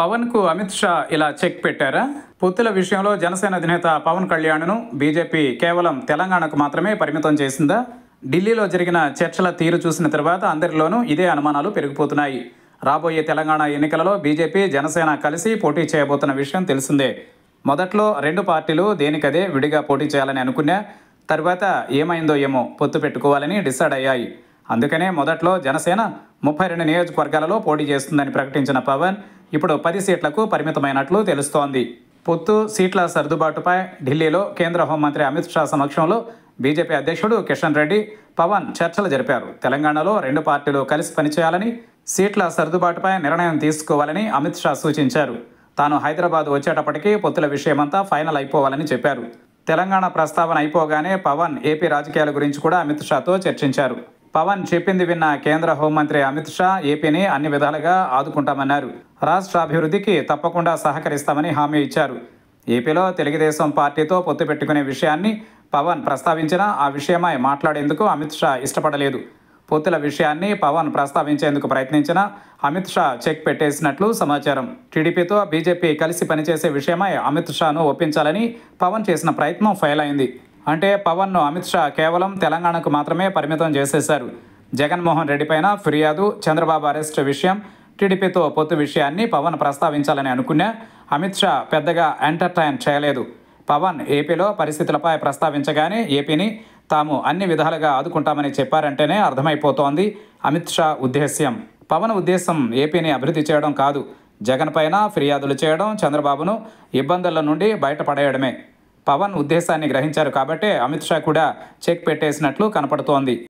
పవన్కు అమిత్ షా ఇలా చెక్ పెట్టారా పొత్తుల విషయంలో జనసేన అధినేత పవన్ కళ్యాణ్ను బీజేపీ కేవలం తెలంగాణకు మాత్రమే పరిమితం చేసిందా ఢిల్లీలో జరిగిన చర్చల తీరు చూసిన తర్వాత అందరిలోనూ ఇదే అనుమానాలు పెరిగిపోతున్నాయి రాబోయే తెలంగాణ ఎన్నికలలో బీజేపీ జనసేన కలిసి పోటీ చేయబోతున్న విషయం తెలిసిందే మొదట్లో రెండు పార్టీలు దేనికదే విడిగా పోటీ చేయాలని అనుకున్నా తర్వాత ఏమైందో ఏమో పొత్తు పెట్టుకోవాలని డిసైడ్ అయ్యాయి అందుకనే మొదట్లో జనసేన ముప్పై రెండు నియోజకవర్గాలలో పోటీ చేస్తుందని ప్రకటించిన పవన్ ఇప్పుడు పది సీట్లకు పరిమితమైనట్లు తెలుస్తోంది పొత్తు సీట్ల సర్దుబాటుపై ఢిల్లీలో కేంద్ర హోంమంత్రి అమిత్ షా సమక్షంలో బీజేపీ అధ్యక్షుడు కిషన్ రెడ్డి పవన్ చర్చలు జరిపారు తెలంగాణలో రెండు పార్టీలు కలిసి పనిచేయాలని సీట్ల సర్దుబాటుపై నిర్ణయం తీసుకోవాలని అమిత్ షా సూచించారు తాను హైదరాబాద్ వచ్చేటప్పటికీ పొత్తుల విషయమంతా ఫైనల్ అయిపోవాలని చెప్పారు తెలంగాణ ప్రస్తావన అయిపోగానే పవన్ ఏపీ రాజకీయాల గురించి కూడా అమిత్ షాతో చర్చించారు పవన్ చెప్పింది విన్న కేంద్ర హోంమంత్రి అమిత్ షా ఏపీని అన్ని విధాలుగా ఆదుకుంటామన్నారు రాష్ట్ర అభివృద్ధికి తప్పకుండా సహకరిస్తామని హామీ ఇచ్చారు ఏపీలో తెలుగుదేశం పార్టీతో పొత్తు పెట్టుకునే విషయాన్ని పవన్ ప్రస్తావించినా ఆ విషయమై మాట్లాడేందుకు అమిత్ షా ఇష్టపడలేదు పొత్తుల విషయాన్ని పవన్ ప్రస్తావించేందుకు ప్రయత్నించినా అమిత్ షా చెక్ పెట్టేసినట్లు సమాచారం టీడీపీతో బీజేపీ కలిసి పనిచేసే విషయమై అమిత్ షాను ఒప్పించాలని పవన్ చేసిన ప్రయత్నం ఫెయిల్ అయింది అంటే పవన్ను అమిత్ షా కేవలం తెలంగాణకు మాత్రమే పరిమితం చేసేశారు జగన్మోహన్ రెడ్డి పైన ఫిర్యాదు చంద్రబాబు అరెస్ట్ విషయం టీడీపీతో పొత్తు విషయాన్ని పవన్ ప్రస్తావించాలని అనుకున్నా అమిత్ షా పెద్దగా ఎంటర్టైన్ చేయలేదు పవన్ ఏపీలో పరిస్థితులపై ప్రస్తావించగానే ఏపీని తాము అన్ని విధాలుగా ఆదుకుంటామని చెప్పారంటేనే అర్థమైపోతోంది అమిత్ షా ఉద్దేశ్యం పవన్ ఉద్దేశం ఏపీని అభివృద్ధి చేయడం కాదు జగన్ పైన ఫిర్యాదులు చేయడం చంద్రబాబును ఇబ్బందుల నుండి బయటపడేయడమే పవన్ ఉద్దేశాన్ని గ్రహించారు కాబట్టే అమిత్ షా కూడా చెక్ పెట్టేసినట్లు కనపడుతోంది